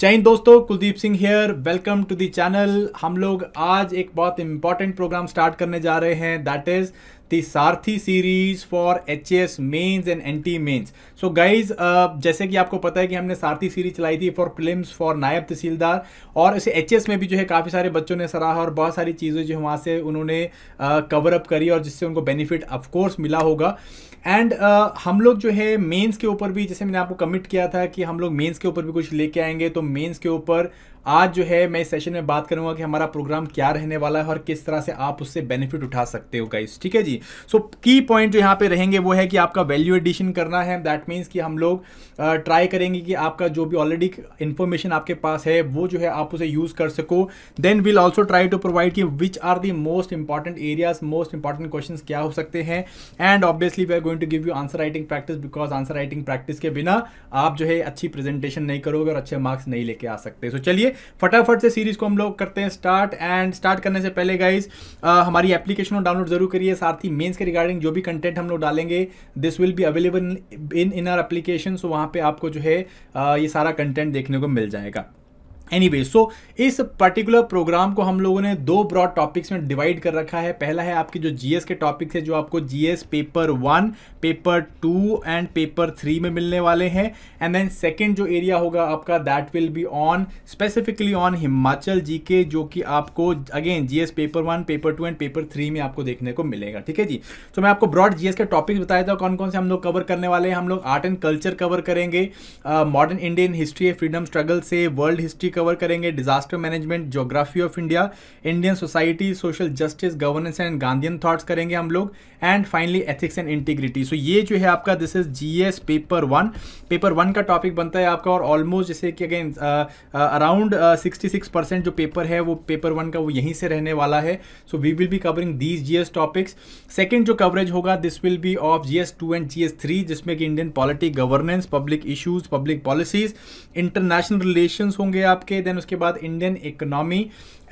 जय दोस्तों Kuldeep Singh here welcome to दैनल चैनल हम लोग आज एक बहुत इंपॉर्टेंट प्रोग्राम स्टार्ट करने जा रहे हैं that is the Sarathi series for H S mains and anti mains so guys जैसे कि आपको पता है कि हमने सारथी सीरीज चलाई थी फॉर फिल्म फॉर नायब तहसीलदार और इसे एच में भी जो है काफ़ी सारे बच्चों ने सराहा और बहुत सारी चीज़ें जो वहाँ से उन्होंने कवर uh, अप करी और जिससे उनको बेनिफिट ऑफकोर्स मिला होगा एंड uh, हम लोग जो है मेंस के ऊपर भी जैसे मैंने आपको कमिट किया था कि हम लोग मेंस के ऊपर भी कुछ लेके आएंगे तो मेंस के ऊपर आज जो है मैं इस सेशन में बात करूंगा कि हमारा प्रोग्राम क्या रहने वाला है और किस तरह से आप उससे बेनिफिट उठा सकते हो गाइस ठीक है जी सो की पॉइंट जो यहाँ पे रहेंगे वो है कि आपका वैल्यू एडिशन करना है दैट मीन्स कि हम लोग ट्राई करेंगे कि आपका जो भी ऑलरेडी इन्फॉर्मेशन आपके पास है वो जो है आप उसे यूज़ कर सको then we'll also try to provide कि which are the most important areas most important question क्या हो सकते हैं and obviously we are going to give you answer writing practice because answer writing practice के बिना आप जो है अच्छी प्रेजेंटेशन नहीं करोगे और अच्छे मार्क्स नहीं लेके आ सकते सो so, चलिए फटाफट से सीरीज को हम लोग करते हैं स्टार्ट एंड स्टार्ट करने से पहले गाइज uh, हमारी एप्लीकेशन को डाउनलोड जरूर करिए साथ ही मेन्स के रिगार्डिंग जो भी कंटेंट हम लोग डालेंगे this will be available in in our application so वहाँ पर आपको जो है uh, ये सारा कंटेंट देखने को मिल जाएगा एनी वे सो इस पर्टिकुलर प्रोग्राम को हम लोगों ने दो ब्रॉड टॉपिक्स में डिवाइड कर रखा है पहला है आपके जो जीएस के टॉपिक्स है जो आपको GS paper one paper two and paper three में मिलने वाले हैं एंड देन सेकेंड जो एरिया होगा आपका that will be on specifically on Himachal G K जो कि आपको again GS paper one paper two and paper three में आपको देखने को मिलेगा ठीक है जी तो so, मैं आपको ब्रॉड जीएस के टॉपिक्स बताया था कौन कौन से हम लोग कवर करने वाले हैं हम लोग आर्ट एंड कल्चर कवर करेंगे modern Indian history freedom struggle से वर्ल्ड हिस्ट्री कवर करेंगे disaster management geography of India Indian society social justice governance and Gandhian thoughts करेंगे हम लोग and finally ethics and integrity so ये जो है आपका this is G paper one paper one का टॉपिक बनता है आपका और ऑलमोस्ट जैसे कि again around sixty six percent जो पेपर है वो पेपर वन का वो यहीं से रहने वाला है so we will be covering these GS topics second जो कवरेज होगा this will be of GS two and GS three जिसमें कि Indian politic governance public issues public policies international relation होंगे आपके आपके देन उसके बाद इंडियन इकोनॉमी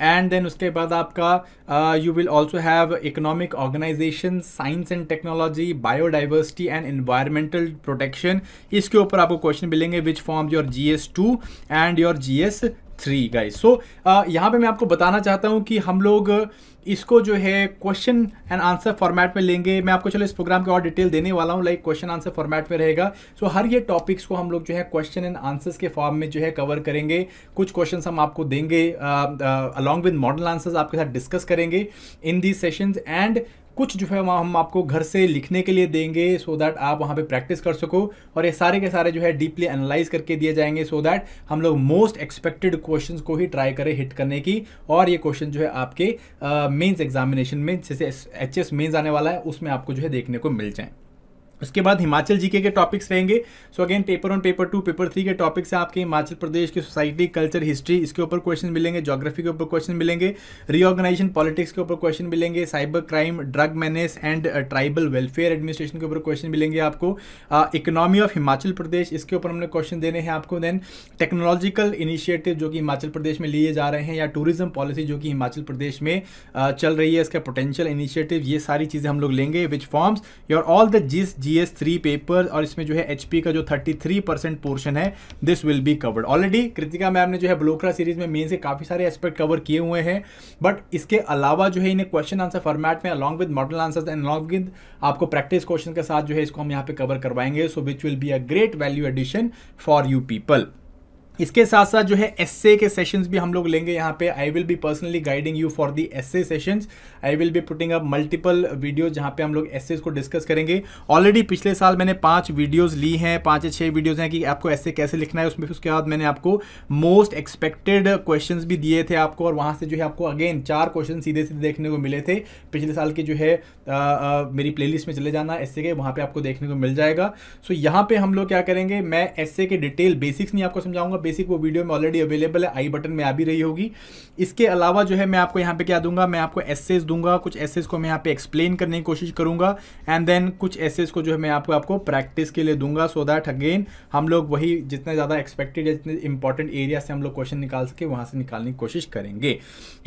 एंड देन उसके बाद आपका you will also have economic organisation science and technology biodiversity and environmental protection इसके ऊपर आपको क्वेश्चन मिलेंगे which form your G S two and your G S three guys so यहाँ पे मैं आपको बताना चाहता हूँ कि हम लोग uh, इसको जो है क्वेश्चन एंड आंसर फॉर्मेट में लेंगे मैं आपको चलो इस प्रोग्राम के और डिटेल देने वाला हूँ लाइक क्वेश्चन आंसर फॉर्मेट में रहेगा सो so, हर ये टॉपिक्स को हम लोग जो है क्वेश्चन एंड आंसर्स के फॉर्म में जो है कवर करेंगे कुछ क्वेश्चंस हम आपको देंगे अलॉन्ग विद मॉडल आंसर्स आपके साथ डिस्कस करेंगे इन दी सेशन एंड कुछ जो है वहाँ हम आपको घर से लिखने के लिए देंगे सो so दैट आप वहाँ पे प्रैक्टिस कर सको और ये सारे के सारे जो है डीपली एनालाइज करके दिए जाएंगे सो so दैट हम लोग मोस्ट एक्सपेक्टेड क्वेश्चन को ही ट्राई करें हिट करने की और ये क्वेश्चन जो है आपके मेन्स uh, एग्जामिनेशन में जैसे एच एस मेन्स आने वाला है उसमें आपको जो है देखने को मिल जाए उसके बाद हिमाचल जीके के टॉपिक्स रहेंगे so again paper one paper two paper three के टॉपिक से आपके हिमाचल प्रदेश की सोसाइटी कल्चर हिस्ट्री इसके ऊपर क्वेश्चन मिलेंगे ज्योग्राफी के ऊपर क्वेश्चन मिलेंगे रीऑर्गेनाइजेशन पॉलिटिक्स के ऊपर क्वेश्चन मिलेंगे cyber crime drug manage and tribal welfare administration के ऊपर क्वेश्चन मिलेंगे आपको economy uh, of Himachal Pradesh इसके ऊपर हमने क्वेश्चन देने हैं आपको देन टेक्नोलॉजिकल इनिशिएटिव जो कि हिमाचल प्रदेश में लिए जा रहे हैं या टूरिज्म पॉलिसी जो कि हिमाचल प्रदेश में uh, चल रही है इसका पोटेंशियल इनिशिएटिव ये सारी चीज़ें हम लोग लेंगे which forms your all the जिस G GS S three paper और इसमें जो है एचपी का जो थर्टी थ्री परसेंट पोर्शन है this will be covered already Kritika ma'am ने जो है ब्लोकरा सीरीज में मेन से काफ़ी सारे एस्पेक्ट कवर किए हुए हैं बट इसके अलावा जो है इन्हें क्वेश्चन आंसर फॉर्मेट में along with model answer and along with आपको प्रैक्टिस क्वेश्चन के साथ जो है इसको हम यहाँ पे कवर करवाएंगे so which will be a great value addition for you people इसके साथ साथ जो है एस के सेशंस भी हम लोग लेंगे यहाँ पे I will be personally guiding you for these sessions I will be putting up multiple videos जहाँ पे हम लोग एस को डिस्कस करेंगे ऑलरेडी पिछले साल मैंने पांच वीडियोज ली हैं पांच या छह वीडियोज हैं कि आपको एस कैसे लिखना है उसमें फिर उसके बाद मैंने आपको मोस्ट एक्सपेक्टेड क्वेश्चन भी दिए थे आपको और वहाँ से जो है आपको अगेन चार क्वेश्चन सीधे सीधे देखने को मिले थे पिछले साल के जो है आ, आ, मेरी प्ले में चले जाना एस के वहाँ पर आपको देखने को मिल जाएगा सो so, यहाँ पर हम लोग क्या करेंगे मैं एस के डिटेल बेसिक्स नहीं आपको समझाऊंगा बेसिक वो वीडियो में ऑलरेडी अवेलेबल है आई बटन में आ भी रही होगी इसके अलावा जो है मैं आपको यहाँ पे क्या दूंगा मैं आपको एसेज दूंगा कुछ एसेज को मैं यहाँ पे एक्सप्लेन करने की कोशिश करूंगा एंड देन कुछ एसेज को जो है मैं आपको आपको प्रैक्टिस के लिए दूंगा सो दैट अगेन हम लोग वही जितना ज़्यादा एक्सपेक्टेड है जितने इंपॉर्टेंट एरिया से हम लोग क्वेश्चन निकाल सके वहाँ से निकालने की कोशिश करेंगे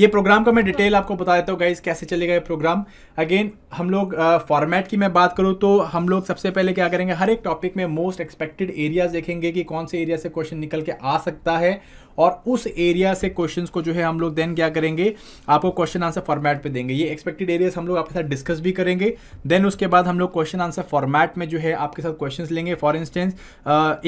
ये प्रोग्राम का मैं डिटेल आपको बता देता हूँ गाइज कैसे चलेगा ये प्रोग्राम अगेन हम लोग फॉर्मेट की मैं बात करूँ तो हम लोग सबसे पहले क्या करेंगे हर एक टॉपिक में मोस्ट एक्सपेक्टेड एरियाज देखेंगे कि कौन से एरिया से क्वेश्चन निकल के आ आ सकता है और उस एरिया से क्वेश्चंस को जो है हम लोग देन क्या करेंगे आपको क्वेश्चन आंसर फॉर्मेट पे देंगे ये एक्सपेक्टेड एरियाज हम लोग आपके साथ डिस्कस भी करेंगे देन उसके बाद हम लोग क्वेश्चन आंसर फॉर्मेट में जो है आपके साथ क्वेश्चन लेंगे फॉर इंस्टेंस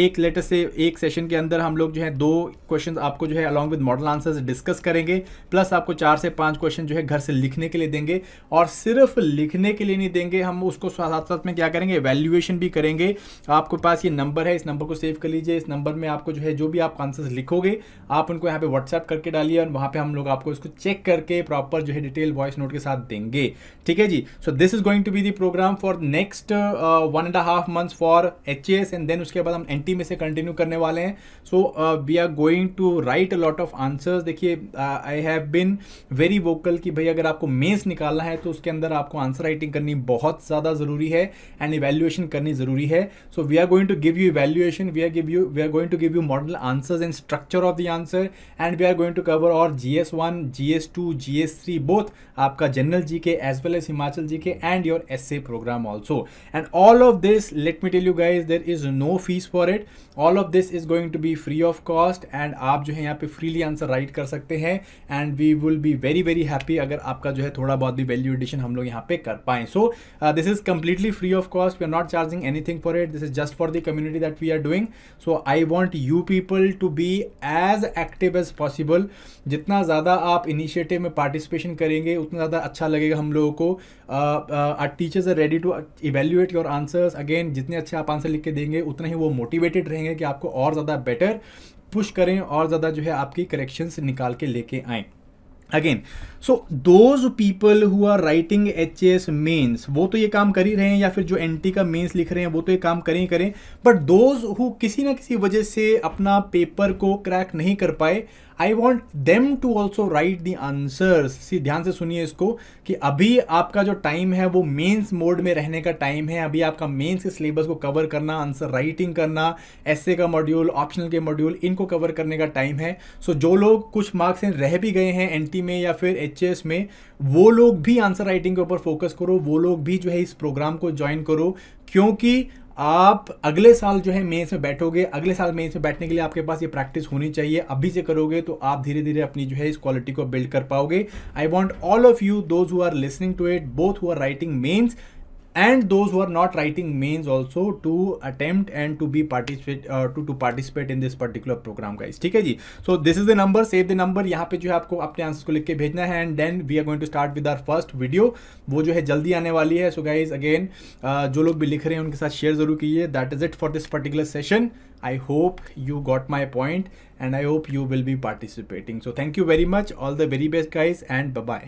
एक लेटर से एक सेशन के अंदर हम लोग जो है दो क्वेश्चन आपको जो है along with model answer discuss करेंगे प्लस आपको चार से पाँच क्वेश्चन जो है घर से लिखने के लिए देंगे और सिर्फ लिखने के लिए नहीं देंगे हम उसको साथ साथ में क्या करेंगे वैल्यूएशन भी करेंगे आपके पास ये नंबर है इस नंबर को सेव कर लीजिए इस नंबर में आपको जो है जो भी आप आंसर्स लिखोगे आप उनको यहाँ पे व्हाट्सएप करके डालिए और वहाँ पे हम लोग आपको इसको चेक करके प्रॉपर जो है डिटेल वॉइस नोट के साथ देंगे ठीक है जी so this is going to be the program for next one and half months for H and then उसके बाद हम एन में से कंटिन्यू करने वाले हैं so we are going to write a lot of answers देखिए I have been very vocal कि भाई अगर आपको मेन्स निकालना है तो उसके अंदर आपको आंसर राइटिंग करनी बहुत ज़्यादा ज़रूरी है एंड इवेल्युएशन करनी ज़रूरी है so we are going to give you evaluation we are give you we are going to give you model answers and structure of the the answer and we are going to cover or GS1, GS2, GS3 both aapka general GK as well as Himachal GK and your essay program also and all of this let me tell you guys there is no fees for it all of this is going to be free of cost and आप जो है यहाँ पे freely answer right कर सकते हैं and we will be very very happy अगर आपका जो है थोड़ा बहुत भी वैल्यू एडिशन हम लोग यहाँ पे कर so uh, this is completely free of cost we are not charging anything for it this is just for the community that we are doing so I want you people to be as as active as possible जितना ज़्यादा आप initiative में participation करेंगे उतना ज़्यादा अच्छा लगेगा हम लोगों को our teachers are ready to evaluate your answers again जितने अच्छे आप आंसर लिख के देंगे उतना ही वो मोटिवेटेड रहेंगे कि आपको और ज़्यादा बेटर पुश करें और ज़्यादा जो है आपकी करेक्शंस निकाल के लेके आएँ again so those people who are writing H S mains वो तो ये काम कर ही रहे हैं या फिर जो एन टी का मेन्स लिख रहे हैं वो तो ये काम करें ही करें बट दोज हु किसी ना किसी वजह से अपना पेपर को क्रैक नहीं कर पाए I want them to also write the answers see ध्यान से सुनिए इसको कि अभी आपका जो टाइम है वो मेन्स मोड में रहने का टाइम है अभी आपका मेन्स के सिलेबस को कवर करना आंसर राइटिंग करना एसए का मॉड्यूल ऑप्शनल के मॉड्यूल इनको कवर करने का टाइम है सो so, जो लोग कुछ मार्क्स रह भी गए हैं एन में या फिर एच एच में वो लोग भी आंसर राइटिंग के ऊपर फोकस करो वो लोग भी जो है इस प्रोग्राम को ज्वाइन करो क्योंकि आप अगले साल जो है मेंस में बैठोगे अगले साल मेंस में बैठने के लिए आपके पास ये प्रैक्टिस होनी चाहिए अभी से करोगे तो आप धीरे धीरे अपनी जो है इस क्वालिटी को बिल्ड कर पाओगे I want all of you those who are listening to it both who are writing mains and those who are not writing mains also to attempt and to be participate uh, to to participate in this particular program guys theek hai ji so this is the number save the number yahan pe jo hai aapko apne answers ko likh ke bhejna hai and then we are going to start with our first video wo jo hai jaldi aane wali hai so guys again uh, jo log bhi likh rahe hain unke sath share zarur kijiye that is it for this particular session I hope you got my point and I hope you will be participating so thank you very much all the very best guys and bye bye